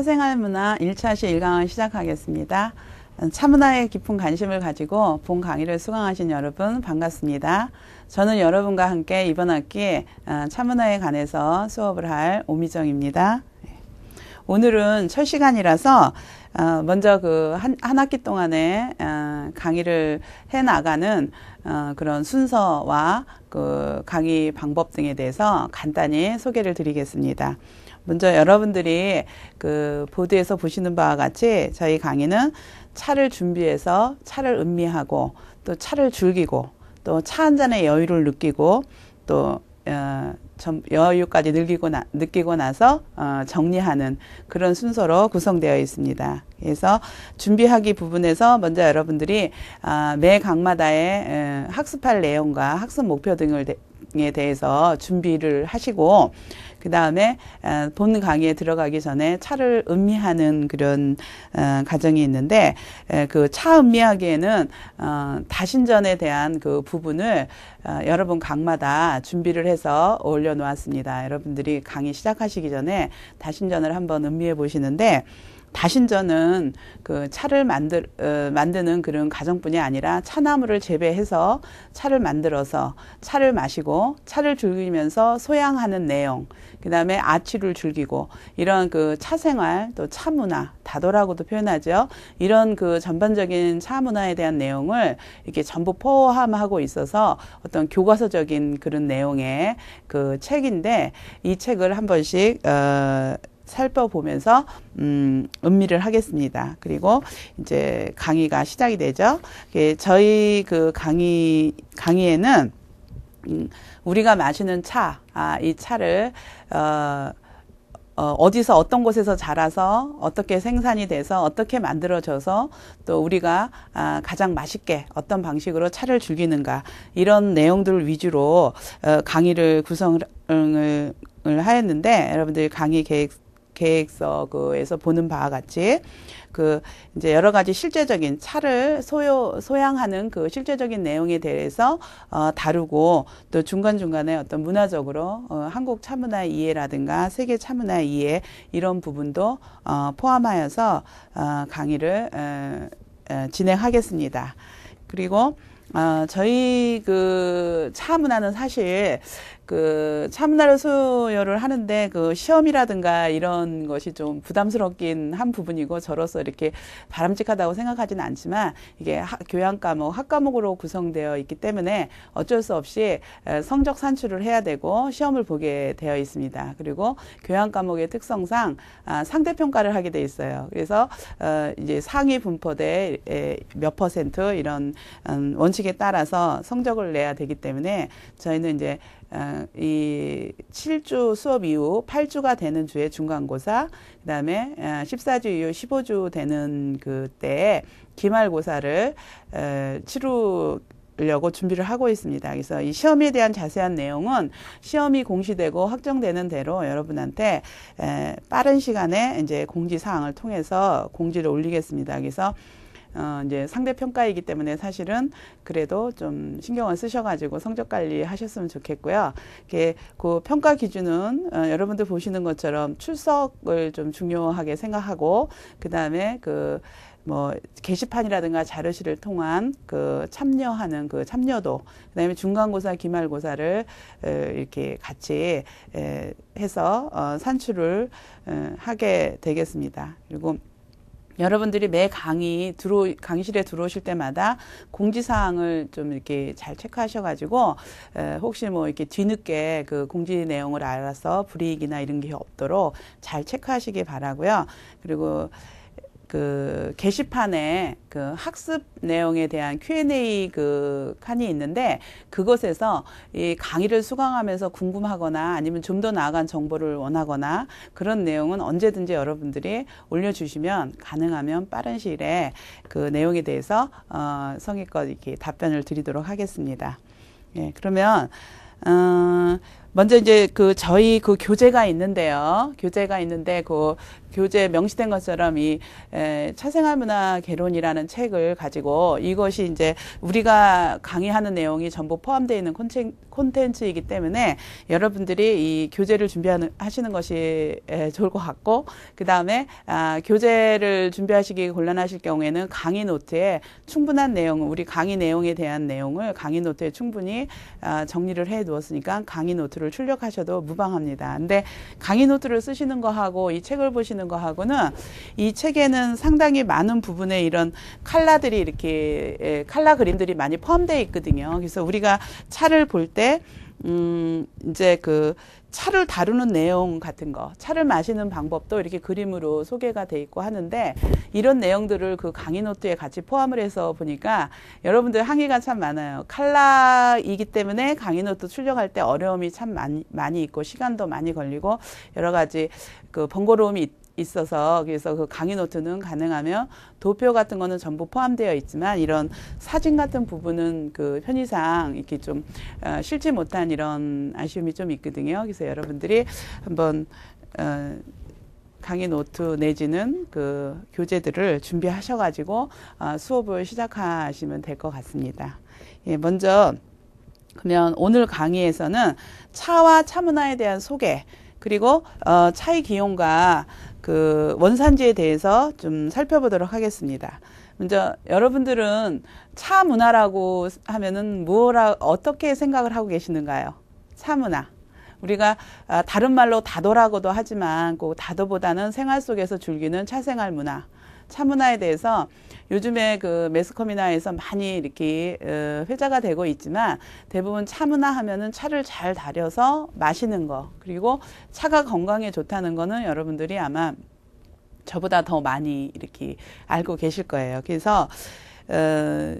사생활 문화 1차 시 1강을 시작하겠습니다. 차문화에 깊은 관심을 가지고 본 강의를 수강하신 여러분 반갑습니다. 저는 여러분과 함께 이번 학기 차문화에 어, 관해서 수업을 할 오미정입니다. 예. 오늘은 첫 시간이라서 어, 먼저 그한한 학기 동안에 어, 강의를 해 나가는 그런 순서와 그 강의 방법 등에 대해서 간단히 소개를 드리겠습니다. 먼저 여러분들이 그 보드에서 보시는 바와 같이 저희 강의는 차를 준비해서 차를 음미하고 또 차를 즐기고 또 차 한 잔의 여유를 느끼고 또 어, 점, 여유까지 느끼고, 나, 느끼고 나서 어, 정리하는 그런 순서로 구성되어 있습니다. 그래서 준비하기 부분에서 먼저 여러분들이 아, 매 강마다의 에, 학습할 내용과 학습 목표 등을 내에 대해서 준비를 하시고 그 다음에 본 강의에 들어가기 전에 차를 음미하는 그런 어, 과정이 있는데 그 차 음미하기에는 어, 다신전에 대한 그 부분을 어, 여러분 강마다 준비를 해서 올려놓았습니다. 여러분들이 강의 시작하시기 전에 다신전을 한번 음미해 보시는데 다신전은 그 차를 만들, 어, 만드는 그런 가정뿐이 아니라 차나무를 재배해서 차를 만들어서 차를 마시고 차를 즐기면서 소양하는 내용, 그 다음에 아치를 즐기고 이런 그 차생활 또 차문화, 다도라고도 표현하죠. 이런 그 전반적인 차문화에 대한 내용을 이렇게 전부 포함하고 있어서 어떤 교과서적인 그런 내용의 그 책인데 이 책을 한 번씩 어, 살펴보면서 음, 음미를 하겠습니다. 그리고 이제 강의가 시작이 되죠. 예, 저희 그 강의 강의에는 음, 우리가 마시는 차, 아, 이 차를 어, 어, 어디서 어떤 곳에서 자라서 어떻게 생산이 돼서 어떻게 만들어져서 또 우리가 아, 가장 맛있게 어떤 방식으로 차를 즐기는가 이런 내용들 위주로 어, 강의를 구성을 하였는데 여러분들 강의 계획 계획서 그에서 보는 바와 같이 그 이제 여러 가지 실제적인 차를 소요 소양하는 그 실제적인 내용에 대해서 어, 다루고 또 중간 중간에 어떤 문화적으로 어, 한국 차문화 이해라든가 세계 차문화 이해 이런 부분도 어, 포함하여서 어, 강의를 어, 어, 진행하겠습니다. 그리고 어, 저희 그 차문화는 사실 그 참나를 수요를 하는데 그 시험이라든가 이런 것이 좀 부담스럽긴 한 부분이고 저로서 이렇게 바람직하다고 생각하지는 않지만 이게 교양 과목, 학 과목으로 구성되어 있기 때문에 어쩔 수 없이 성적 산출을 해야 되고 시험을 보게 되어 있습니다. 그리고 교양 과목의 특성상 아, 상대 평가를 하게 돼 있어요. 그래서 어, 이제 상위 분포대 몇 퍼센트 이런 음, 원칙에 따라서 성적을 내야 되기 때문에 저희는 이제 어, 이 7주 수업 이후 8주가 되는 주에 중간고사, 그 다음에 14주 어, 이후 15주 되는 그때 기말고사를 어, 치르 려고 준비를 하고 있습니다. 그래서 이 시험에 대한 자세한 내용은 시험이 공시되고 확정되는 대로 여러분한테 빠른 시간에 이제 공지 사항을 통해서 공지를 올리겠습니다. 그래서 어, 이제 상대 평가이기 때문에 사실은 그래도 좀 신경을 쓰셔가지고 성적 관리 하셨으면 좋겠고요. 그 평가 기준은 어, 여러분들 보시는 것처럼 출석을 좀 중요하게 생각하고 그다음에 그 뭐 게시판이라든가 자료실을 통한 그 참여하는 그 참여도 그다음에 중간고사 기말고사를 어, 이렇게 같이 해서 어, 산출을 어, 하게 되겠습니다. 그리고 여러분들이 매 강의 들어 강의실에 들어오실 때마다 공지사항을 좀 이렇게 잘 체크하셔가지고 에, 혹시 뭐 이렇게 뒤늦게 그 공지 내용을 알아서 불이익이나 이런 게 없도록 잘 체크하시기 바라고요. 그리고 그 게시판에 그 학습 내용에 대한 Q&A 그 칸이 있는데 그것에서 이 강의를 수강하면서 궁금하거나 아니면 좀 더 나아간 정보를 원하거나 그런 내용은 언제든지 여러분들이 올려주시면 가능하면 빠른 시일에 그 내용에 대해서 어, 성의껏 이렇게 답변을 드리도록 하겠습니다. 예, 그러면 어, 먼저 이제 그 저희 그 교재가 있는데요. 교재가 있는데 그 교재 에 명시된 것처럼 이 에, 차생활 문화 개론이라는 책을 가지고 이것이 이제 우리가 강의하는 내용이 전부 포함되어 있는 콘텐츠이기 때문에 여러분들이 이 교재를 준비하는 하시는 것이 에, 좋을 것 같고 그 다음에 아, 교재를 준비하시기 곤란하실 경우에는 강의 노트에 충분한 내용 우리 강의 내용에 대한 내용을 강의 노트에 충분히 아, 정리를 해 놓았으니까 강의 노트 노트를 출력하셔도 무방합니다. 근데 강의 노트를 쓰시는 거하고 이 책을 보시는 거하고는 이 책에는 상당히 많은 부분에 이런 칼라들이 이렇게 예, 칼라 그림들이 많이 포함되어 있거든요. 그래서 우리가 차를 볼때 음, 이제 그 차를 다루는 내용 같은 거, 차를 마시는 방법도 이렇게 그림으로 소개가 돼 있고 하는데 이런 내용들을 그 강의 노트에 같이 포함을 해서 보니까 여러분들 항의가 참 많아요. 칼라이기 때문에 강의 노트 출력할 때 어려움이 참 많이, 많이 있고 시간도 많이 걸리고 여러 가지 그 번거로움이 있, 있어서 그래서 그 강의 노트는 가능하면 도표 같은 거는 전부 포함되어 있지만 이런 사진 같은 부분은 그 편의상 이렇게 좀 어, 실지 못한 이런 아쉬움이 좀 있거든요. 그래서 여러분들이 한번 어, 강의 노트 내지는 그 교재들을 준비하셔가지고 어, 수업을 시작하시면 될 것 같습니다. 예, 먼저 그러면 오늘 강의에서는 차와 차문화에 대한 소개 그리고 어, 차의 기용과 그 원산지에 대해서 좀 살펴보도록 하겠습니다. 먼저 여러분들은 차 문화라고 하면은 뭐라 어떻게 생각을 하고 계시는가요? 차 문화. 우리가 아, 다른 말로 다도라고도 하지만 그 다도보다는 생활 속에서 즐기는 차생활 문화, 차 문화에 대해서 요즘에 그 매스컴이나에서 많이 이렇게 어, 회자가 되고 있지만 대부분 차 문화 하면은 차를 잘 다려서 마시는 거 그리고 차가 건강에 좋다는 거는 여러분들이 아마 저보다 더 많이 이렇게 알고 계실 거예요. 그래서 어,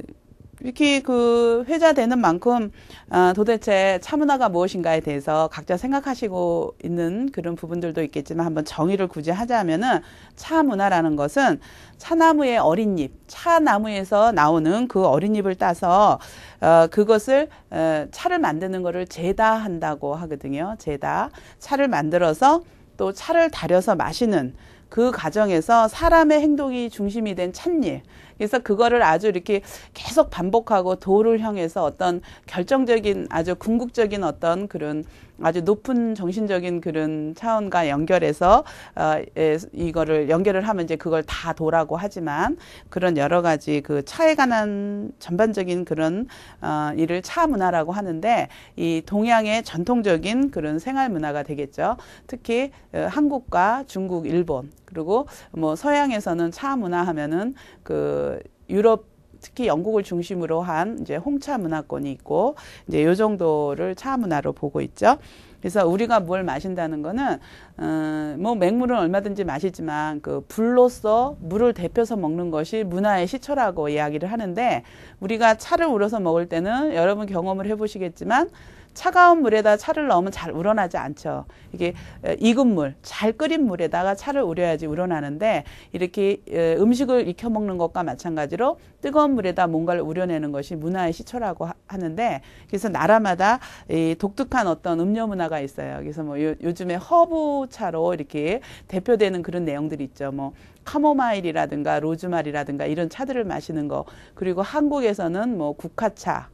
이렇게 그 회자되는 만큼 아, 도대체 차문화가 무엇인가에 대해서 각자 생각하시고 있는 그런 부분들도 있겠지만 한번 정의를 굳이 하자면은 차문화라는 것은 차나무의 어린잎, 차나무에서 나오는 그 어린잎을 따서 어, 그것을 어, 차를 만드는 것을 제다한다고 하거든요. 제다 차를 만들어서 또 차를 달여서 마시는 그 과정에서 사람의 행동이 중심이 된 찻잎. 그래서 그거를 아주 이렇게 계속 반복하고 도를 향해서 어떤 결정적인 아주 궁극적인 어떤 그런 아주 높은 정신적인 그런 차원과 연결해서 어, 에, 예, 이거를 연결을 하면 이제 그걸 다 도라고 하지만 그런 여러 가지 그 차에 관한 전반적인 그런 어, 일을 차 문화라고 하는데 이 동양의 전통적인 그런 생활 문화가 되겠죠. 특히 어, 한국과 중국, 일본 그리고 뭐 서양에서는 차 문화 하면은 그 유럽 특히 영국을 중심으로 한 이제 홍차 문화권이 있고 이제 요 정도를 차 문화로 보고 있죠. 그래서 우리가 뭘 마신다는 거는 어뭐 맹물은 얼마든지 마시지만 그불로써 물을 데펴서 먹는 것이 문화의 시초라고 이야기를 하는데 우리가 차를 우려서 먹을 때는 여러분 경험을 해보시겠지만 차가운 물에다 차를 넣으면 잘 우러나지 않죠. 이게 익은 물, 잘 끓인 물에다가 차를 우려야지 우러나는데 이렇게 음식을 익혀 먹는 것과 마찬가지로 뜨거운 물에다 뭔가를 우려내는 것이 문화의 시초라고 하는데 그래서 나라마다 이 독특한 어떤 음료 문화가 있어요. 그래서 뭐 요, 요즘에 허브차로 이렇게 대표되는 그런 내용들이 있죠. 뭐 카모마일이라든가 로즈마리라든가 이런 차들을 마시는 거 그리고 한국에서는 뭐 국화차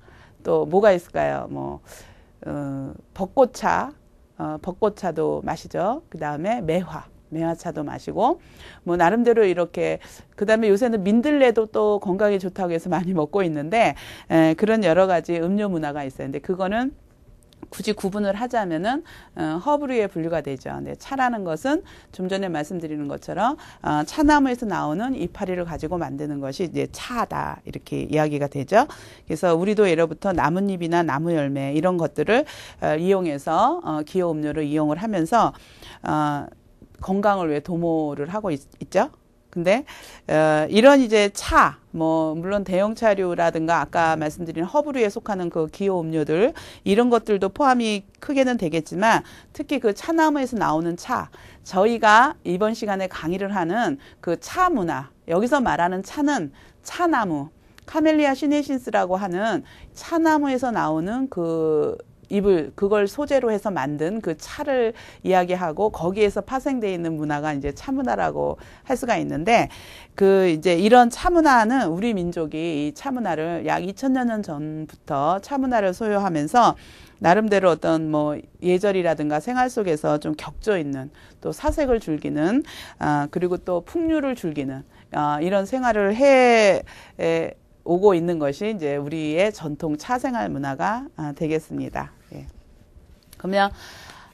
또 뭐가 있을까요? 뭐 어, 벚꽃차, 어, 벚꽃차도 마시죠. 그 다음에 매화, 매화차도 마시고, 뭐, 나름대로 이렇게, 그 다음에 요새는 민들레도 또 건강에 좋다고 해서 많이 먹고 있는데, 에, 그런 여러 가지 음료 문화가 있어요. 근데 그거는 굳이 구분을 하자면은 어, 허브류에 분류가 되죠. 네, 차라는 것은 좀 전에 말씀드리는 것처럼 어, 차나무에서 나오는 이파리를 가지고 만드는 것이 이제 차다 이렇게 이야기가 되죠. 그래서 우리도 예로부터 나뭇잎이나 나무 열매 이런 것들을 어, 이용해서 어, 기호 음료를 이용을 하면서 어, 건강을 위해 도모를 하고 있, 있죠. 근데 어, 이런 이제 차, 뭐 물론 대형 차류라든가 아까 말씀드린 허브류에 속하는 그 기호 음료들 이런 것들도 포함이 크게는 되겠지만 특히 그 차나무에서 나오는 차, 저희가 이번 시간에 강의를 하는 그 차 문화, 여기서 말하는 차는 차나무, 카멜리아 시네신스라고 하는 차나무에서 나오는 그 이불 그걸 소재로 해서 만든 그 차를 이야기하고 거기에서 파생돼 있는 문화가 이제 차 문화라고 할 수가 있는데 그 이제 이런 차 문화는 우리 민족이 이차 문화를 약 2000여 년 전부터 차 문화를 소유하면서 나름대로 어떤 뭐 예절이라든가 생활 속에서 좀 격조 있는 또 사색을 즐기는 아 그리고 또 풍류를 즐기는 아 이런 생활을 해 에, 오고 있는 것이 이제 우리의 전통 차생활 문화가 아, 되겠습니다. 예. 그러면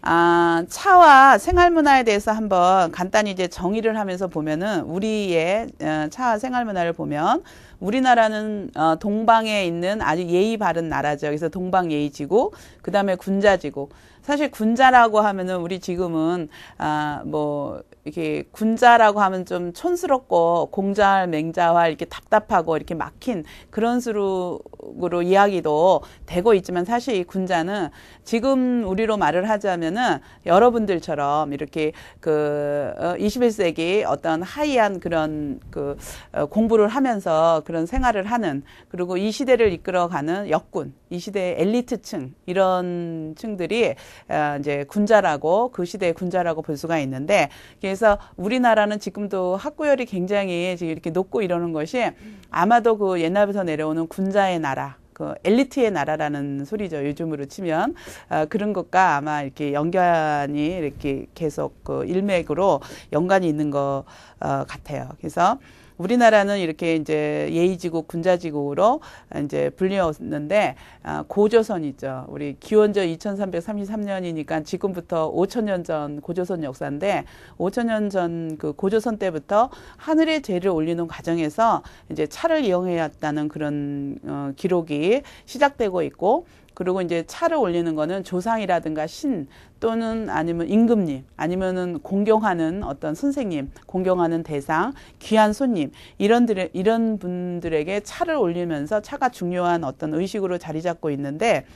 아, 차와 생활 문화에 대해서 한번 간단히 이제 정의를 하면서 보면은 우리의 어, 차와 생활 문화를 보면 우리나라는 어, 동방에 있는 아주 예의 바른 나라죠. 그래서 동방 예의지고 그다음에 군자지고 사실 군자라고 하면은 우리 지금은 아, 뭐 이렇게 군자라고 하면 좀 촌스럽고 공자할 맹자할 이렇게 답답하고 이렇게 막힌 그런 수록으로 이야기도 되고 있지만 사실 이 군자는 지금 우리로 말을 하자면은 여러분들처럼 이렇게 그 21세기 어, 어떤 하이한 그런 그 어, 공부를 하면서 그런 생활을 하는 그리고 이 시대를 이끌어가는 역군 이 시대의 엘리트층 이런 층들이 어, 이제 군자라고 그 시대의 군자라고 볼 수가 있는데 이게 그래서 우리나라는 지금도 학구열이 굉장히 지금 이렇게 높고 이러는 것이 아마도 그 옛날부터 내려오는 군자의 나라 그 엘리트의 나라라는 소리죠. 요즘으로 치면 어, 그런 것과 아마 이렇게 연관이 이렇게 계속 그 일맥으로 연관이 있는 것 어, 같아요. 그래서 우리나라는 이렇게 이제 예의지국, 군자지국으로 이제 불리웠는데 아, 고조선 이죠 우리 기원전 2333년이니까 지금부터 5 0 0 0년전 고조선 역사인데 5 0 0 0년전 그 고조선 때부터 하늘의 제를 올리는 과정에서 이제 차를 이용해왔다는 그런 어, 기록이 시작되고 있고 그리고 이제 차를 올리는 거는 조상이라든가 신 또는 아니면 임금님 아니면은 공경하는 어떤 선생님 공경하는 대상 귀한 손님 이런들 이런 분들에게 차를 올리면서 차가 중요한 어떤 의식으로 자리 잡고 있는데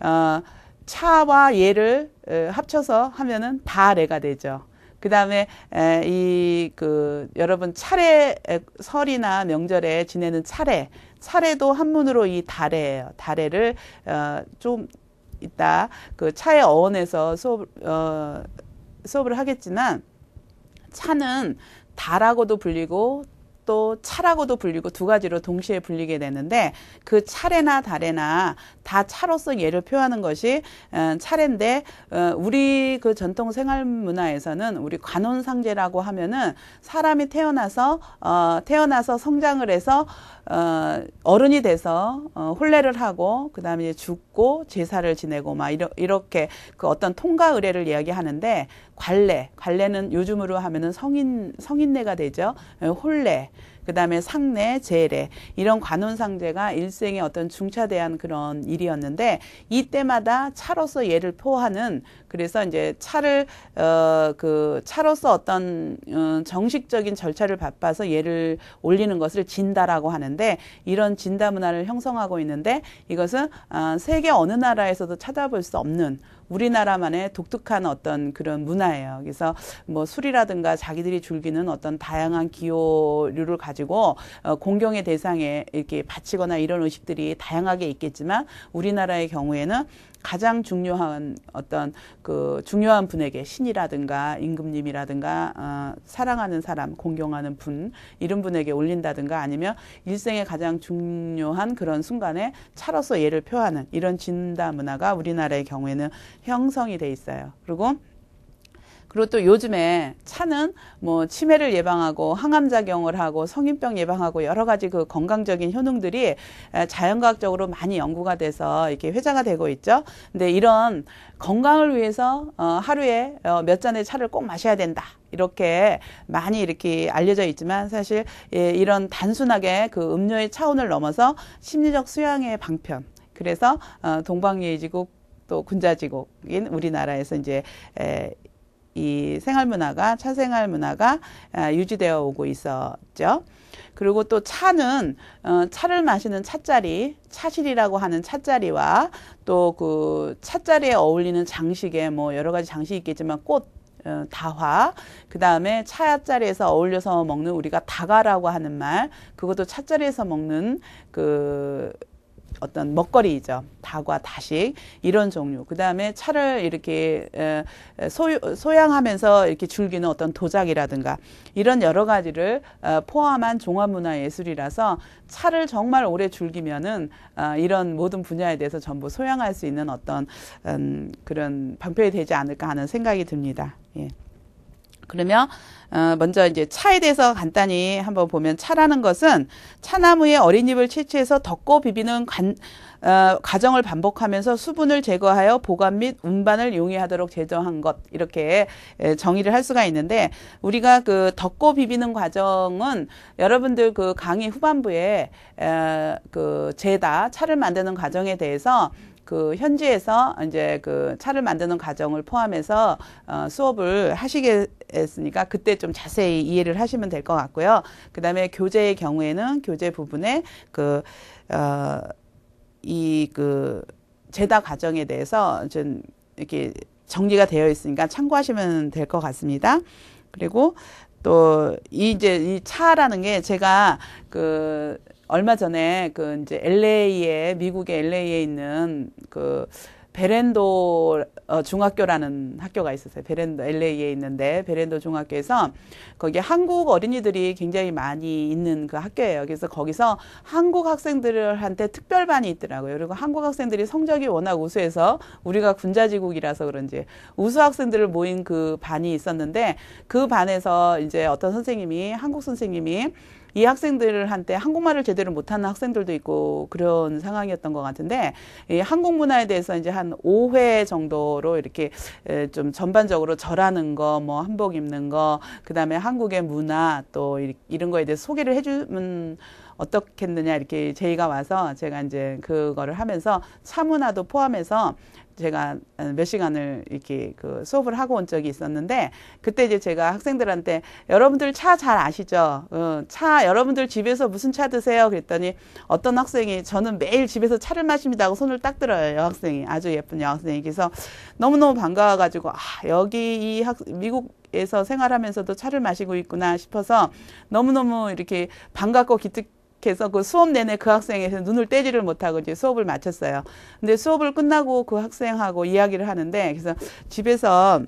어, 차와 예를 합쳐서 하면은 다래가 되죠. 그다음에 에, 이 그 여러분 차례 설이나 명절에 지내는 차례 사례도 한문으로 이 다래예요. 다래를 어, 좀 이따 그 차에 어원에서 수업 어, 수업을 하겠지만 차는 다라고도 불리고 또 차라고도 불리고 두 가지로 동시에 불리게 되는데 그 차례나 달에나 다 차로서 예를 표하는 것이 어, 차례인데 어, 우리 그 전통 생활 문화에서는 우리 관혼상제라고 하면은 사람이 태어나서 어 태어나서 성장을 해서 어 어른이 돼서 어 혼례를 하고 그다음에 죽고 제사를 지내고 막 이러, 이렇게 그 어떤 통과 의례를 이야기하는데 관례, 관례는 요즘으로 하면은 성인 성인례가 되죠. 홀례, 예, 그다음에 상례, 제례 이런 관혼상제가 일생의 어떤 중차대한 그런 일이었는데 이때마다 차로서 예를 포하는 그래서 이제 차를 어그 차로서 어떤 음, 정식적인 절차를 바빠서 예를 올리는 것을 진다라고 하는데 이런 진다 문화를 형성하고 있는데 이것은 어, 세계 어느 나라에서도 찾아볼 수 없는 우리나라만의 독특한 어떤 그런 문화예요. 그래서 뭐 술이라든가 자기들이 즐기는 어떤 다양한 기호류를 가지고 어, 공경의 대상에 이렇게 바치거나 이런 의식들이 다양하게 있겠지만 우리나라의 경우에는 가장 중요한 어떤 그 중요한 분에게 신이라든가 임금님이라든가 어, 사랑하는 사람, 공경하는 분 이런 분에게 올린다든가 아니면 일생에 가장 중요한 그런 순간에 차로서 예를 표하는 이런 진다 문화가 우리나라의 경우에는 형성이 돼 있어요. 그리고 그리고 또 요즘에 차는 뭐 치매를 예방하고 항암 작용을 하고 성인병 예방하고 여러 가지 그 건강적인 효능들이 자연과학적으로 많이 연구가 돼서 이렇게 회자가 되고 있죠. 근데 이런 건강을 위해서 어, 하루에 어, 몇 잔의 차를 꼭 마셔야 된다. 이렇게 많이 이렇게 알려져 있지만 사실 예, 이런 단순하게 그 음료의 차원을 넘어서 심리적 수양의 방편. 그래서 어, 동방예의지국 또 군자지국인 우리나라에서 이제 이 생활 문화가 차생활 문화가 아, 유지되어 오고 있었죠. 그리고 또 차는 어, 차를 마시는 찻자리, 차실이라고 하는 찻자리와 또 그 찻자리에 어울리는 장식에 뭐 여러 가지 장식이 있겠지만 꽃 어, 다화, 그 다음에 차자리에서 어울려서 먹는 우리가 다가라고 하는 말, 그것도 찻자리에서 먹는 그 어떤 먹거리이죠. 다과, 다식 이런 종류. 그 다음에 차를 이렇게 소, 소양하면서 이렇게 즐기는 어떤 도자기라든가 이런 여러 가지를 어, 포함한 종합문화예술이라서 차를 정말 오래 즐기면은 어, 이런 모든 분야에 대해서 전부 소양할 수 있는 어떤 음, 그런 방편이 되지 않을까 하는 생각이 듭니다. 예. 그러면 어, 먼저 이제 차에 대해서 간단히 한번 보면 차라는 것은 차나무의 어린잎을 채취해서 덮고 비비는 관, 어, 과정을 반복하면서 수분을 제거하여 보관 및 운반을 용이하도록 제조한 것 이렇게 예, 정의를 할 수가 있는데 우리가 그 덮고 비비는 과정은 여러분들 그 강의 후반부에 에, 어, 그 제다 차를 만드는 과정에 대해서 그 현지에서 이제 그 차를 만드는 과정을 포함해서 어, 수업을 하시겠으니까 그때 좀 자세히 이해를 하시면 될 것 같고요. 그 다음에 교재의 경우에는 교재 부분에 그, 어, 이그 제다 과정에 대해서 좀 이렇게 정리가 되어 있으니까 참고하시면 될 것 같습니다. 그리고 또 이제 이 차라는 게 제가 그 얼마 전에 그 이제 LA에 미국의 LA에 있는 그 베렌도 어, 중학교라는 학교가 있었어요. 베렌도 LA에 있는데 베렌도 중학교에서 거기 한국 어린이들이 굉장히 많이 있는 그 학교예요. 그래서 거기서 한국 학생들한테 특별반이 있더라고요. 그리고 한국 학생들이 성적이 워낙 우수해서 우리가 군자지국이라서 그런지 우수 학생들을 모인 그 반이 있었는데 그 반에서 이제 어떤 선생님이 한국 선생님이 이 학생들을 한때 한국말을 제대로 못하는 학생들도 있고 그런 상황이었던 것 같은데 이 한국 문화에 대해서 이제 한 5회 정도로 이렇게 좀 전반적으로 절하는 거, 뭐 한복 입는 거, 그 다음에 한국의 문화 또 이런 거에 대해서 소개를 해주면 어떻겠느냐 이렇게 제의가 와서 제가 이제 그거를 하면서 차문화도 포함해서 제가 몇 시간을 이렇게 그 수업을 하고 온 적이 있었는데 그때 이제 제가 학생들한테 여러분들 차 잘 아시죠? 어, 차 여러분들 집에서 무슨 차 드세요? 그랬더니 어떤 학생이 저는 매일 집에서 차를 마십니다 하고 손을 딱 들어요. 여학생이 아주 예쁜 여학생이 그래서 너무너무 반가워가지고 아 여기 이 학, 미국 에서 생활하면서도 차를 마시고 있구나 싶어서 너무너무 이렇게 반갑고 기특 해서 그 수업 내내 그 학생에서 눈을 떼지를 못하고 이제 수업을 마쳤어요. 근데 수업을 끝나고 그 학생하고 이야기를 하는데 그래서 집에서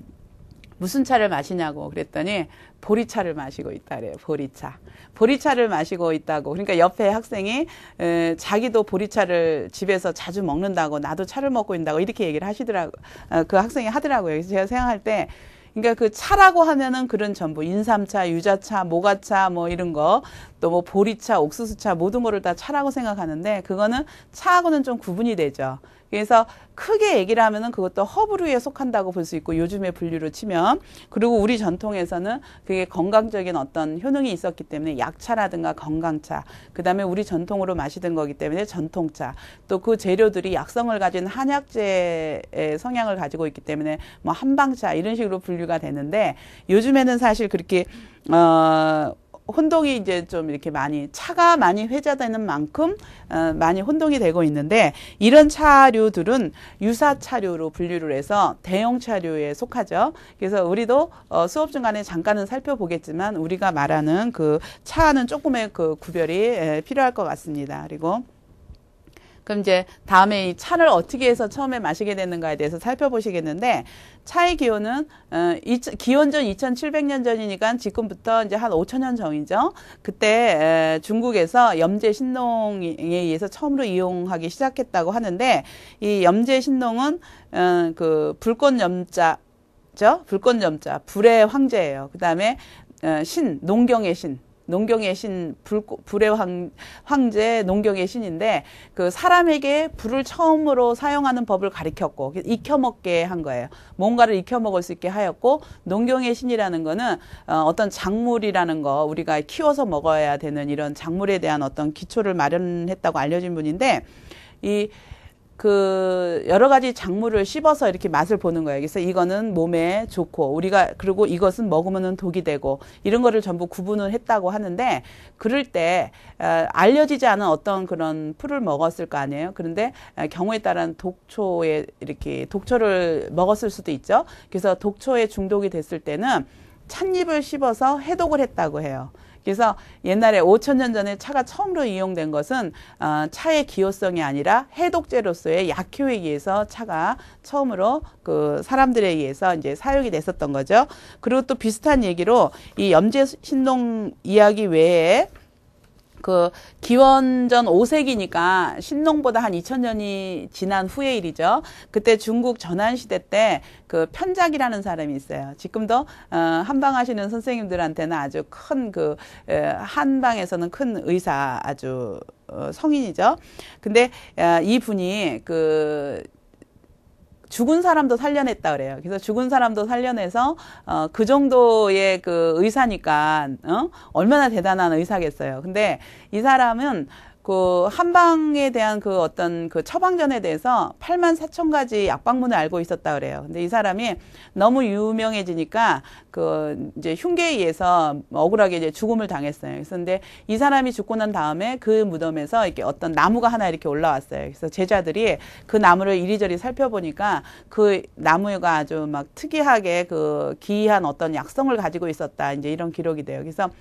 무슨 차를 마시냐고 그랬더니 보리차를 마시고 있다래요. 보리차. 보리차를 마시고 있다고. 그러니까 옆에 학생이 에, 자기도 보리차를 집에서 자주 먹는다고 나도 차를 먹고 있다고 이렇게 얘기를 하시더라고. 어, 그 학생이 하더라고요. 그래서 제가 생각할 때 그러니까 그 차라고 하면은 그런 전부 인삼차, 유자차, 모가차 뭐 이런 거 또 뭐 보리차, 옥수수차 모든 거를 다 차라고 생각하는데 그거는 차하고는 좀 구분이 되죠. 그래서 크게 얘기를 하면은 그것도 허브류에 속한다고 볼 수 있고 요즘의 분류로 치면 그리고 우리 전통에서는 그게 건강적인 어떤 효능이 있었기 때문에 약차라든가 건강차 그다음에 우리 전통으로 마시던 거기 때문에 전통차 또 그 재료들이 약성을 가진 한약재의 성향을 가지고 있기 때문에 뭐 한방차 이런 식으로 분류가 되는데 요즘에는 사실 그렇게 어 혼동이 이제 좀 이렇게 많이 차가 많이 회자되는 만큼 어, 많이 혼동이 되고 있는데 이런 차류들은 유사 차류로 분류를 해서 대형 차류에 속하죠. 그래서 우리도 어, 수업 중간에 잠깐은 살펴보겠지만 우리가 말하는 그 차는 조금의 그 구별이 예, 필요할 것 같습니다. 그리고 그럼 이제 다음에 이 차를 어떻게 해서 처음에 마시게 되는가에 대해서 살펴보시겠는데 차의 기원은 어, 이, 기원전 2700년 전이니까 지금부터 이제 한 5000년 전이죠. 그때 에, 중국에서 염제 신농에 의해서 처음으로 이용하기 시작했다고 하는데 이 염제 신농은 어, 그 불꽃 염자 죠 불꽃 염자, 불의 황제예요. 그 다음에 어, 신, 농경의 신, 농경의 신, 불, 불의 황, 황제, 농경의 신인데 그 사람에게 불을 처음으로 사용하는 법을 가리켰고 익혀먹게 한 거예요. 뭔가를 익혀먹을 수 있게 하였고 농경의 신이라는 거는 어, 어떤 작물이라는 거 우리가 키워서 먹어야 되는 이런 작물에 대한 어떤 기초를 마련했다고 알려진 분인데 이그 여러 가지 작물을 씹어서 이렇게 맛을 보는 거예요. 그래서 이거는 몸에 좋고 우리가 그리고 이것은 먹으면은 독이 되고 이런 거를 전부 구분을 했다고 하는데 그럴 때 어, 알려지지 않은 어떤 그런 풀을 먹었을 거 아니에요. 그런데 어, 경우에 따른 독초에 이렇게 독초를 먹었을 수도 있죠. 그래서 독초에 중독이 됐을 때는 찻잎을 씹어서 해독을 했다고 해요. 그래서 옛날에 5천년 전에 차가 처음으로 이용된 것은 어, 차의 기호성이 아니라 해독제로서의 약효에 의해서 차가 처음으로 그 사람들에 의해서 이제 사용이 됐었던 거죠. 그리고 또 비슷한 얘기로 이 염제 신동 이야기 외에 그 기원전 5세기니까 신농보다 한 2000년이 지난 후의 일이죠. 그때 중국 전환 시대 때 그 편작이라는 사람이 있어요. 지금도 어 한방 하시는 선생님들한테는 아주 큰 그 한방에서는 큰 의사 아주 어 성인이죠. 근데 이 분이 그 죽은 사람도 살려냈다 그래요. 그래서 죽은 사람도 살려내서 어, 그 정도의 그 의사니까 어? 얼마나 대단한 의사겠어요. 근데 이 사람은 그 한방에 대한 그 어떤 그 처방전에 대해서 8만 4천 가지 약방문을 알고 있었다 그래요. 근데 이 사람이 너무 유명해지니까 그 이제 흉계에 의해서 억울하게 이제 죽음을 당했어요. 그래서 근데 이 사람이 죽고 난 다음에 그 무덤에서 이렇게 어떤 나무가 하나 이렇게 올라왔어요. 그래서 제자들이 그 나무를 이리저리 살펴보니까 그 나무가 아주 막 특이하게 그 기이한 어떤 약성을 가지고 있었다. 이제 이런 기록이 돼요. 그래서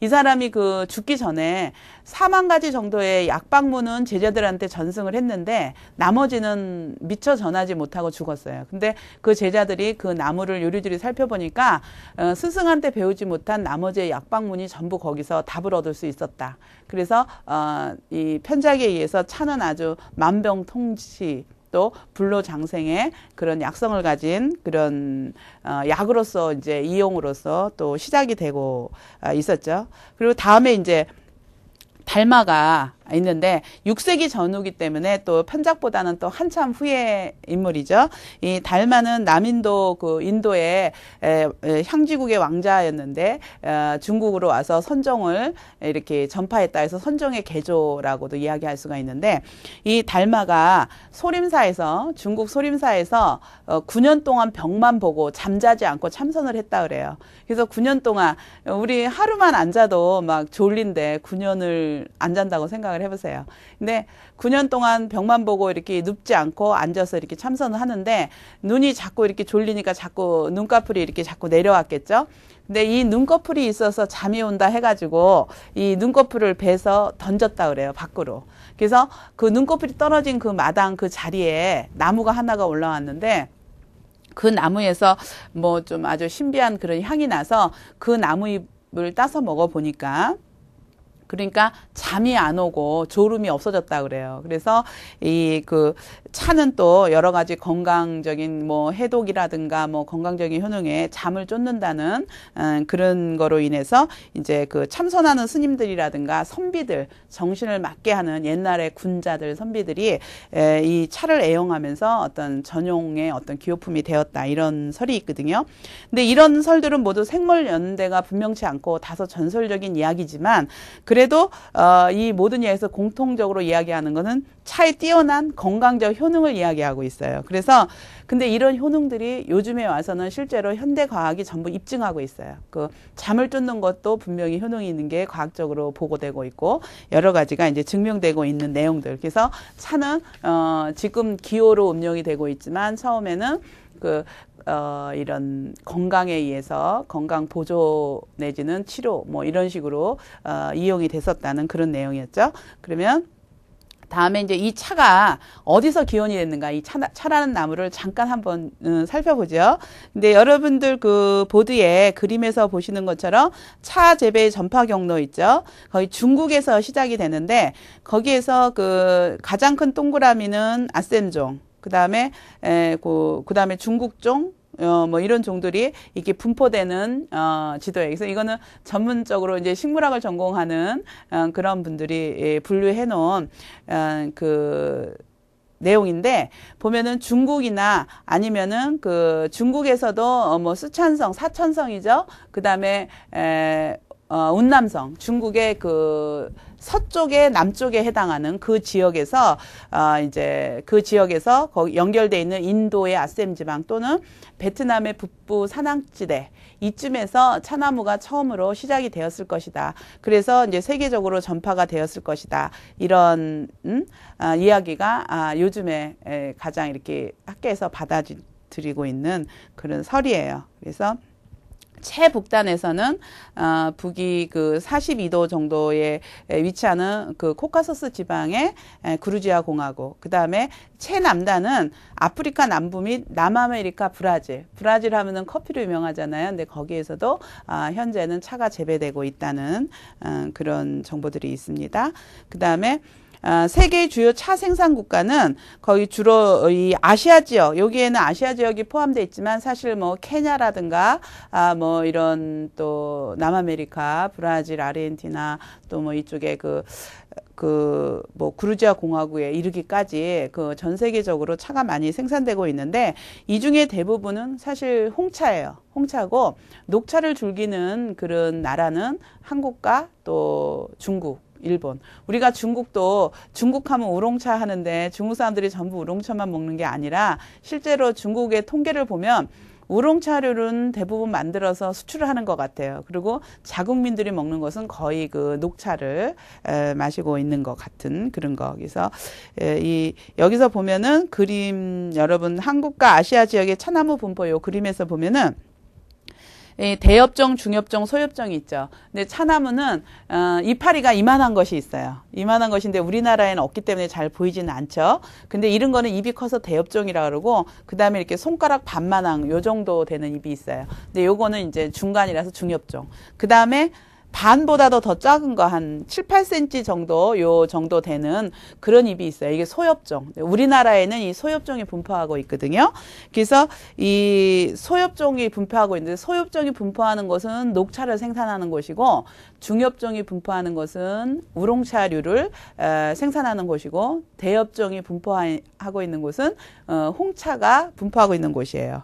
이 사람이 그 죽기 전에 4만 가지 정도의 약방문은 제자들한테 전승을 했는데 나머지는 미처 전하지 못하고 죽었어요. 근데 그 제자들이 그 나무를 요리조리 살펴보니까 어, 스승한테 배우지 못한 나머지의 약방문이 전부 거기서 답을 얻을 수 있었다. 그래서 어, 이 편작에 의해서 차는 아주 만병통치 또 불로장생의 그런 약성을 가진 그런 어, 약으로서 이제 이용으로서 또 시작이 되고 어, 있었죠. 그리고 다음에 이제 달마가 있는데 6세기 전후기 때문에 또 편작보다는 또 한참 후의 인물이죠. 이 달마는 남인도 그 인도의 에, 에, 향지국의 왕자였는데 에, 어, 중국으로 와서 선종을 이렇게 전파했다 해서 선종의 개조라고도 이야기할 수가 있는데 이 달마가 소림사에서 중국 소림사에서 어, 9년 동안 병만 보고 잠자지 않고 참선을 했다 그래요. 그래서 9년 동안 우리 하루만 앉아도막 졸린데 9년을 안 잔다고 생각을 생각을 해보세요. 근데 9년 동안 벽만 보고 이렇게 눕지 않고 앉아서 이렇게 참선을 하는데 눈이 자꾸 이렇게 졸리니까 자꾸 눈꺼풀이 이렇게 자꾸 내려왔겠죠. 근데 이 눈꺼풀이 있어서 잠이 온다 해가지고 이 눈꺼풀을 베서 던졌다 그래요 밖으로. 그래서 그 눈꺼풀이 떨어진 그 마당 그 자리에 나무가 하나가 올라왔는데 그 나무에서 뭐 좀 아주 신비한 그런 향이 나서 그 나무 잎을 따서 먹어 보니까 그러니까 잠이 안 오고 졸음이 없어졌다 그래요. 그래서 이 그 차는 또 여러 가지 건강적인 뭐 해독이라든가 뭐 건강적인 효능에 잠을 쫓는다는 어, 그런 거로 인해서 이제 그 참선하는 스님들이라든가 선비들 정신을 맞게 하는 옛날의 군자들 선비들이 이 차를 애용하면서 어떤 전용의 어떤 기호품이 되었다 이런 설이 있거든요. 근데 이런 설들은 모두 생물 연대가 분명치 않고 다소 전설적인 이야기지만 그 그래도 어, 이 모든 이야기에서 공통적으로 이야기하는 것은 차에 뛰어난 건강적 효능을 이야기하고 있어요. 그래서 근데 이런 효능들이 요즘에 와서는 실제로 현대 과학이 전부 입증하고 있어요. 그 잠을 쫓는 것도 분명히 효능이 있는 게 과학적으로 보고되고 있고 여러 가지가 이제 증명되고 있는 내용들. 그래서 차는 어 지금 기호로 음영이 되고 있지만 처음에는 그 어, 이런 건강에 의해서 건강 보조 내지는 치료 뭐 이런 식으로 어, 이용이 됐었다는 그런 내용이었죠. 그러면 다음에 이제 이 차가 어디서 기원이 됐는가 이 차, 차라는 나무를 잠깐 한번 음, 살펴보죠. 근데 여러분들 그 보드에 그림에서 보시는 것처럼 차 재배 전파 경로 있죠. 거의 중국에서 시작이 되는데 거기에서 그 가장 큰 동그라미는 아센종 그다음에 에, 고, 그다음에 중국종 어, 뭐 이런 종들이 이렇게 분포되는 어, 지도에 그래서 이거는 전문적으로 이제 식물학을 전공하는 어, 그런 분들이 예, 분류해 놓은 어, 그 내용인데 보면은 중국이나 아니면은 그 중국에서도 어, 뭐 수천성, 사천성이죠. 그다음에 에, 어, 운남성, 중국의 그 서쪽에 남쪽에 해당하는 그 지역에서 어, 이제 그 지역에서 거기 연결돼 있는 인도의 아셈 지방 또는 베트남의 북부 산악지대 이쯤에서 차나무가 처음으로 시작이 되었을 것이다. 그래서 이제 세계적으로 전파가 되었을 것이다. 이런 음? 아, 이야기가 아, 요즘에 에, 가장 이렇게 학계에서 받아들이고 있는 그런 설이에요. 그래서 최북단에서는 어, 북위 그 42도 정도에 위치하는 그코카소스 지방의 그루지아 공화국, 그 다음에 최남단은 아프리카 남부 및 남아메리카 브라질, 브라질 하면은 커피로 유명하잖아요. 근데 거기에서도 아, 현재는 차가 재배되고 있다는 아, 그런 정보들이 있습니다. 그 다음에 아, 세계 주요 차 생산 국가는 거의 주로 이 아시아 지역 여기에는 아시아 지역이 포함돼 있지만 사실 뭐 케냐라든가 아뭐 이런 또 남아메리카 브라질 아르헨티나 또 뭐 이쪽에 그 그 뭐 그루지아 공화국에 이르기까지 그 전 세계적으로 차가 많이 생산되고 있는데 이 중에 대부분은 사실 홍차예요. 홍차고 녹차를 즐기는 그런 나라는 한국과 또 중국 일본. 우리가 중국도 중국 하면 우롱차 하는데 중국 사람들이 전부 우롱차만 먹는 게 아니라 실제로 중국의 통계를 보면 우롱차류는 대부분 만들어서 수출을 하는 것 같아요. 그리고 자국민들이 먹는 것은 거의 그 녹차를 에, 마시고 있는 것 같은 그런 거. 그래서 에, 이 여기서 보면은 그림 여러분 한국과 아시아 지역의 차나무 분포 요 그림에서 보면은 예, 대엽정, 중엽정, 소엽정이 있죠. 근데 차나무는 어, 이파리가 이만한 것이 있어요. 이만한 것인데 우리나라에는 없기 때문에 잘 보이지는 않죠. 근데 이런 거는 입이 커서 대엽정이라 고 그러고 그다음에 이렇게 손가락 반만한 요 정도 되는 입이 있어요. 근데 요거는 이제 중간이라서 중엽정. 그다음에 반보다도 더 작은 거 한 7, 8cm 정도 요 정도 되는 그런 잎이 있어요. 이게 소엽종. 네, 우리나라에는 이 소엽종이 분포하고 있거든요. 그래서 이 소엽종이 분포하고 있는데 소엽종이 분포하는 것은 녹차를 생산하는 곳이고 중엽종이 분포하는 것은 우롱차류를 에, 생산하는 곳이고 대엽종이 분포하고 있는 곳은 어, 홍차가 분포하고 있는 곳이에요.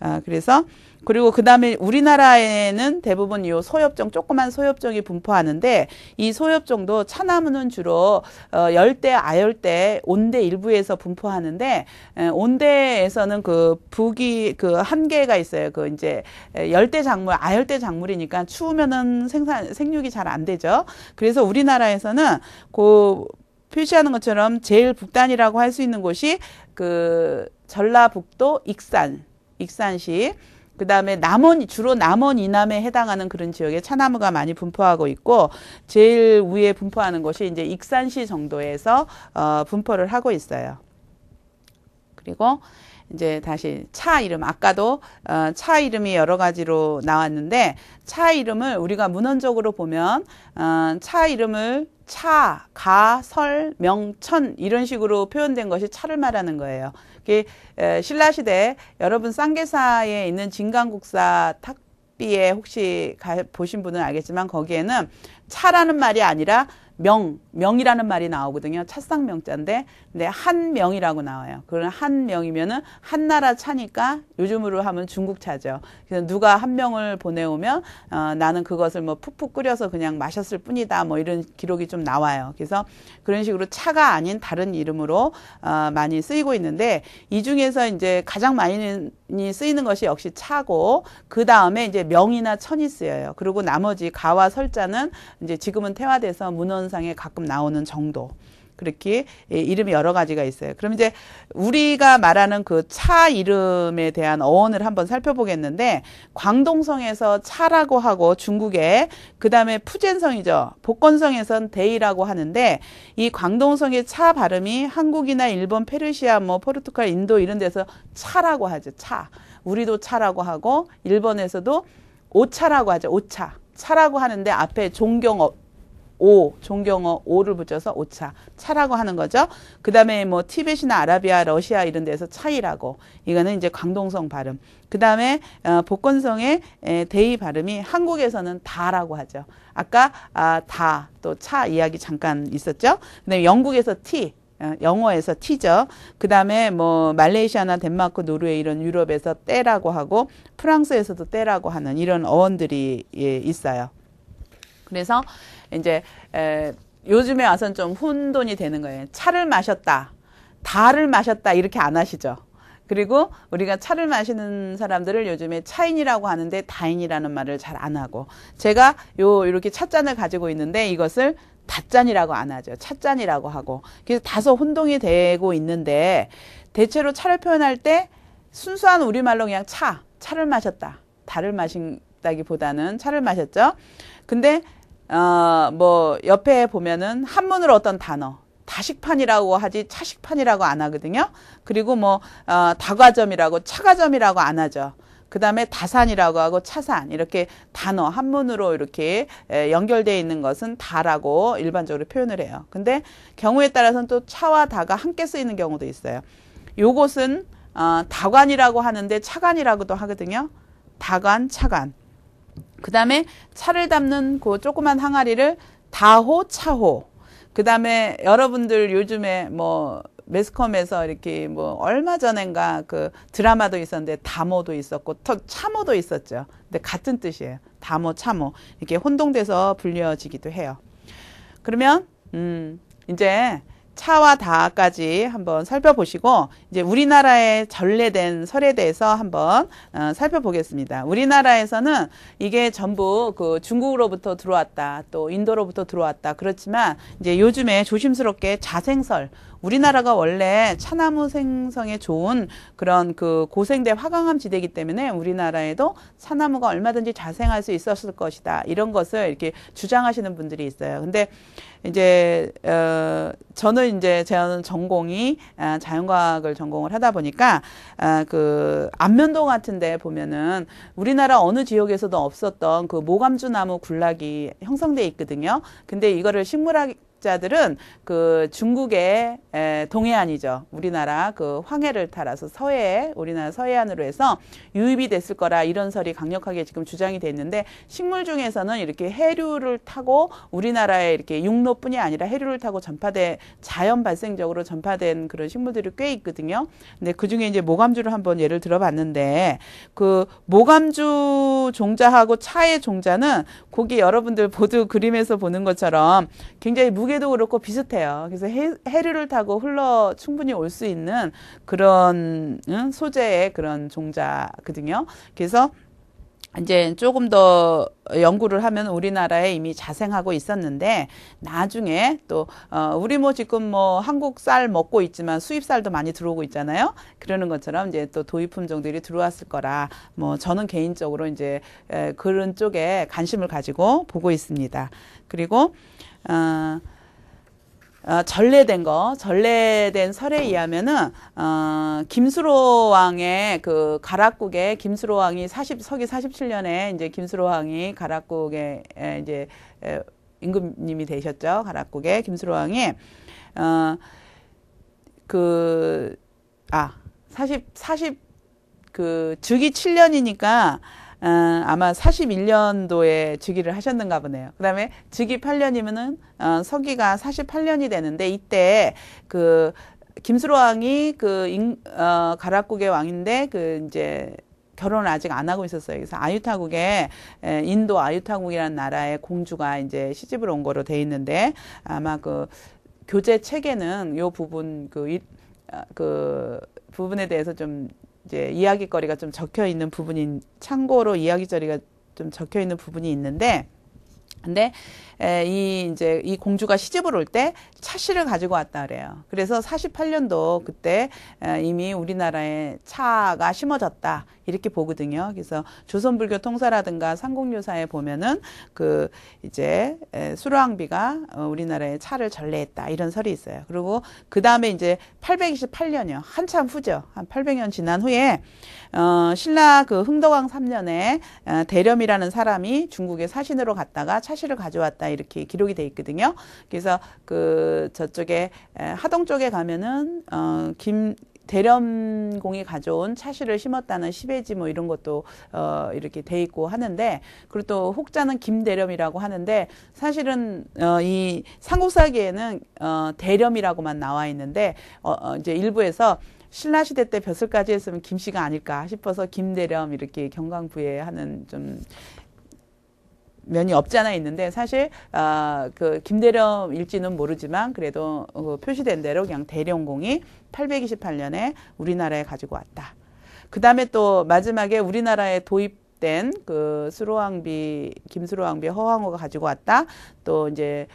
아, 그래서 그리고 그 다음에 우리나라에는 대부분 요 소엽종, 조그만 소엽종이 분포하는데 이 소엽종도 차나무는 주로 어, 열대, 아열대, 온대 일부에서 분포하는데 에, 온대에서는 그 북이 그 한계가 있어요. 그 이제 열대 작물, 아열대 작물이니까 추우면은 생산, 생육이 잘 안 되죠. 그래서 우리나라에서는 그 표시하는 것처럼 제일 북단이라고 할 수 있는 곳이 그 전라북도 익산, 익산시 그 다음에 남원, 주로 남원 이남에 해당하는 그런 지역에 차나무가 많이 분포하고 있고, 제일 위에 분포하는 곳이 이제 익산시 정도에서, 어, 분포를 하고 있어요. 그리고 이제 다시 차 이름 아까도 어, 차 이름이 여러 가지로 나왔는데 차 이름을 우리가 문헌적으로 보면 어, 차 이름을 차, 가, 설, 명, 천 이런 식으로 표현된 것이 차를 말하는 거예요. 그게 에, 신라 시대 여러분 쌍계사에 있는 진강국사 탁 비에 혹시 가, 보신 분은 알겠지만 거기에는 차라는 말이 아니라 명, 명이라는 말이 나오거든요. 찻상 명자인데, 근데 한 명이라고 나와요. 그런 한 명이면은 한 나라 차니까 요즘으로 하면 중국 차죠. 그래서 누가 한 명을 보내오면 어, 나는 그것을 뭐 푹푹 끓여서 그냥 마셨을 뿐이다. 뭐 이런 기록이 좀 나와요. 그래서 그런 식으로 차가 아닌 다른 이름으로 어, 많이 쓰이고 있는데 이 중에서 이제 가장 많이 쓰이는 것이 역시 차고 그 다음에 이제 명이나 천이 쓰여요. 그리고 나머지 가와 설자는 이제 지금은 태화돼서 문헌 현상에 가끔 나오는 정도. 그렇게 예, 이름이 여러 가지가 있어요. 그럼 이제 우리가 말하는 그 차 이름에 대한 어원을 한번 살펴보겠는데 광동성에서 차라고 하고 중국에 그다음에 푸젠성이죠. 복건성에선 데이라고 하는데 이 광동성의 차 발음이 한국이나 일본, 페르시아, 뭐 포르투갈, 인도 이런 데서 차라고 하죠. 차. 우리도 차라고 하고 일본에서도 오차라고 하죠. 오차. 차라고 하는데 앞에 존경 오, 존경어 오를 붙여서 오차, 차라고 하는 거죠. 그 다음에 뭐 티벳이나 아라비아, 러시아 이런 데서 차이라고. 이거는 이제 광동성 발음. 그 다음에 어, 복건성의 에, 대의 발음이 한국에서는 다라고 하죠. 아까 아, 다, 또 차 이야기 잠깐 있었죠. 그 다음에 영국에서 티, 어, 영어에서 티죠. 그 다음에 뭐 말레이시아나 덴마크, 노르웨이 이런 유럽에서 때라고 하고 프랑스에서도 때라고 하는 이런 어원들이 예, 있어요. 그래서 이제 에, 요즘에 와선좀 혼돈이 되는 거예요. 차를 마셨다, 다를 마셨다 이렇게 안 하시죠. 그리고 우리가 차를 마시는 사람들을 요즘에 차인이라고 하는데 다인이라는 말을 잘 안 하고 제가 요 이렇게 찻잔을 가지고 있는데 이것을 닷잔이라고 안 하죠. 찻잔이라고 하고 그래서 다소 혼동이 되고 있는데 대체로 차를 표현할 때 순수한 우리말로 그냥 차, 차를 마셨다, 다를 마신다기보다는 차를 마셨죠. 근데 어, 뭐 옆에 보면은 한문으로 어떤 단어 다식판이라고 하지 차식판이라고 안 하거든요. 그리고 뭐 어, 다과점이라고 차과점이라고 안 하죠. 그 다음에 다산이라고 하고 차산 이렇게 단어 한문으로 이렇게 연결되어 있는 것은 다라고 일반적으로 표현을 해요. 근데 경우에 따라서는 또 차와 다가 함께 쓰이는 경우도 있어요. 요것은 어, 다관이라고 하는데 차관이라고도 하거든요. 다관, 차관. 그 다음에 차를 담는 그 조그만 항아리를 다호, 차호. 그 다음에 여러분들 요즘에 뭐 매스컴에서 이렇게 뭐 얼마 전엔가 그 드라마도 있었는데 다모도 있었고 차모도 있었죠. 근데 같은 뜻이에요. 다모, 차모. 이렇게 혼동돼서 불려지기도 해요. 그러면, 음, 이제 차와 다까지 한번 살펴보시고 이제 우리나라의 전래된 설에 대해서 한번 어, 살펴보겠습니다. 우리나라에서는 이게 전부 그 중국으로부터 들어왔다 또 인도로부터 들어왔다 그렇지만 이제 요즘에 조심스럽게 자생설 우리나라가 원래 차나무 생성에 좋은 그런 그 고생대 화강암 지대이기 때문에 우리나라에도 차나무가 얼마든지 자생할 수 있었을 것이다. 이런 것을 이렇게 주장하시는 분들이 있어요. 근데 이제 어 저는 이제 제는 전공이 아, 자연과학을 전공을 하다 보니까 아, 그 안면도 같은데 보면은 우리나라 어느 지역에서도 없었던 그 모감주 나무 군락이 형성돼 있거든요. 근데 이거를 식물학 학자들은그 중국의 에, 동해안이죠. 우리나라 그 황해를 타라서 서해, 우리나라 서해안으로 해서 유입이 됐을 거라 이런 설이 강력하게 지금 주장이 됐는데 식물 중에서는 이렇게 해류를 타고 우리나라에 이렇게 육로뿐이 아니라 해류를 타고 전파돼 자연 발생적으로 전파된 그런 식물들이 꽤 있거든요. 근데 그 중에 이제 모감주를 한번 예를 들어봤는데 그 모감주 종자하고 차의 종자는 거기 여러분들 보드 그림에서 보는 것처럼 굉장히 무게 무게도 그렇고 비슷해요. 그래서 해, 류를 타고 흘러 충분히 올 수 있는 그런 응? 소재의 그런 종자거든요. 그래서 이제 조금 더 연구를 하면 우리나라에 이미 자생하고 있었는데 나중에 또 어, 우리 뭐 지금 뭐 한국 쌀 먹고 있지만 수입 쌀도 많이 들어오고 있잖아요. 그러는 것처럼 이제 또 도입 품종들이 들어왔을 거라 뭐 저는 개인적으로 이제 에, 그런 쪽에 관심을 가지고 보고 있습니다. 그리고 어, 어, 전래된 거, 전래된 설에 의하면은 어, 김수로 왕의 그 가락국에 김수로 왕이 40 서기 47년에 이제 김수로 왕이 가락국에 에, 이제 에, 임금님이 되셨죠. 가락국에 김수로 왕이 어, 그아 40 40그 즉위 7년이니까 어, 아마 41년도에 즉위를 하셨는가 보네요. 그 다음에 즉위 8년이면은 어, 서기가 48년이 되는데 이때 그 김수로 왕이 그 인, 어, 가락국의 왕인데 그 이제 결혼을 아직 안 하고 있었어요. 그래서 아유타국에 인도 아유타국이라는 나라의 공주가 이제 시집을 온 거로 돼 있는데 아마 그 교재 책에는 요 부분 그, 이, 어, 그 부분에 대해서 좀 이제 이야기거리가 좀 적혀 있는 부분인 참고로 이야기자리가좀 적혀 있는 부분이 있는데 근데 에, 이 이제 이 공주가 시집을 올 때 차씨를 가지고 왔다 그래요. 그래서 48년도 그때 에, 이미 우리나라에 차가 심어졌다 이렇게 보거든요. 그래서 조선불교 통사라든가 삼국유사에 보면은 그 이제 에, 수로왕비가 어, 우리나라에 차를 전래했다 이런 설이 있어요. 그리고 그 다음에 이제 828년이요 한참 후죠. 한 800년 지난 후에 어, 신라 그 흥덕왕 3년에 어, 대렴이라는 사람이 중국에 사신으로 갔다가 차실을 가져왔다 이렇게 기록이 돼 있거든요. 그래서 그 저쪽에 하동 쪽에 가면은 어, 김 대렴공이 가져온 차실을 심었다는 시베지 뭐 이런 것도 어 이렇게 돼 있고 하는데 그리고 또 혹자는 김대렴이라고 하는데 사실은 어 이 삼국사기에는 어 대렴이라고만 나와 있는데 어, 어 이제 일부에서 신라시대 때 벼슬까지 했으면 김씨가 아닐까 싶어서 김대렴 이렇게 경강부에 하는 좀 면이 없지않아 있는데 사실 아, 그 김대렴일지는 모르지만 그래도 어, 표시된 대로 그냥 대령공이 828년에 우리나라에 가지고 왔다. 그 다음에 또 마지막에 우리나라에 도입된 그 수로왕비 김수로왕비 허황호가 가지고 왔다. 또 이제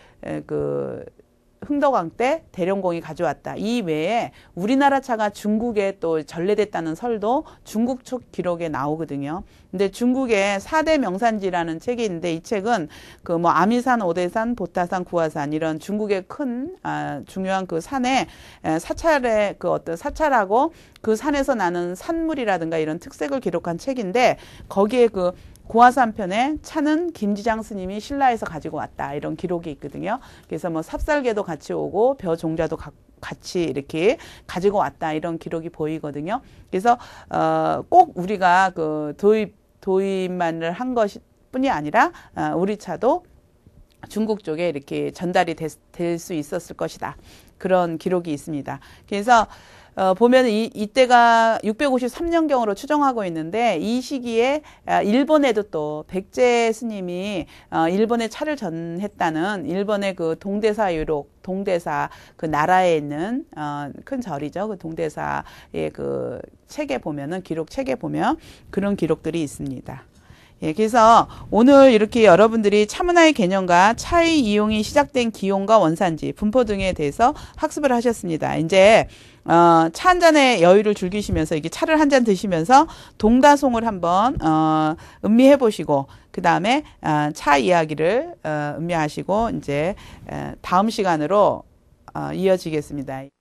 그 흥덕왕 때 대령공이 가져왔다. 이 외에 우리나라 차가 중국에 또 전래됐다는 설도 중국 쪽 기록에 나오거든요. 근데 중국의 4대 명산지라는 책이 있는데 이 책은 그 뭐 아미산, 오대산, 보타산, 구화산 이런 중국의 큰 아, 중요한 그 산에 사찰의 그 어떤 사찰하고 그 산에서 나는 산물이라든가 이런 특색을 기록한 책인데 거기에 그 고아산편에 차는 김지장 스님이 신라에서 가지고 왔다 이런 기록이 있거든요. 그래서 뭐 삽살개도 같이 오고 벼 종자도 가, 같이 이렇게 가지고 왔다 이런 기록이 보이거든요. 그래서 어, 꼭 우리가 그 도입 도입만을 한 것이 뿐이 아니라 어, 우리 차도 중국 쪽에 이렇게 전달이 될 수 있었을 것이다. 그런 기록이 있습니다. 그래서 어, 보면 이, 이때가 653년경으로 추정하고 있는데 이 시기에 아, 일본에도 또 백제 스님이 어, 일본에 차를 전했다는 일본의 그 동대사 유록 동대사 그 나라에 있는 어, 큰 절이죠. 그 동대사의 그 책에 보면은 기록 책에 보면 그런 기록들이 있습니다. 예, 그래서 오늘 이렇게 여러분들이 차문화의 개념과 차의 이용이 시작된 기용과 원산지, 분포 등에 대해서 학습을 하셨습니다. 이제 어, 차한 잔의 여유를 즐기시면서 이게 차를 한 잔 드시면서 동다송을 한번 어, 음미해 보시고 그 다음에 어, 차 이야기를 어, 음미하시고 이제 에, 어, 다음 시간으로 어, 이어지겠습니다.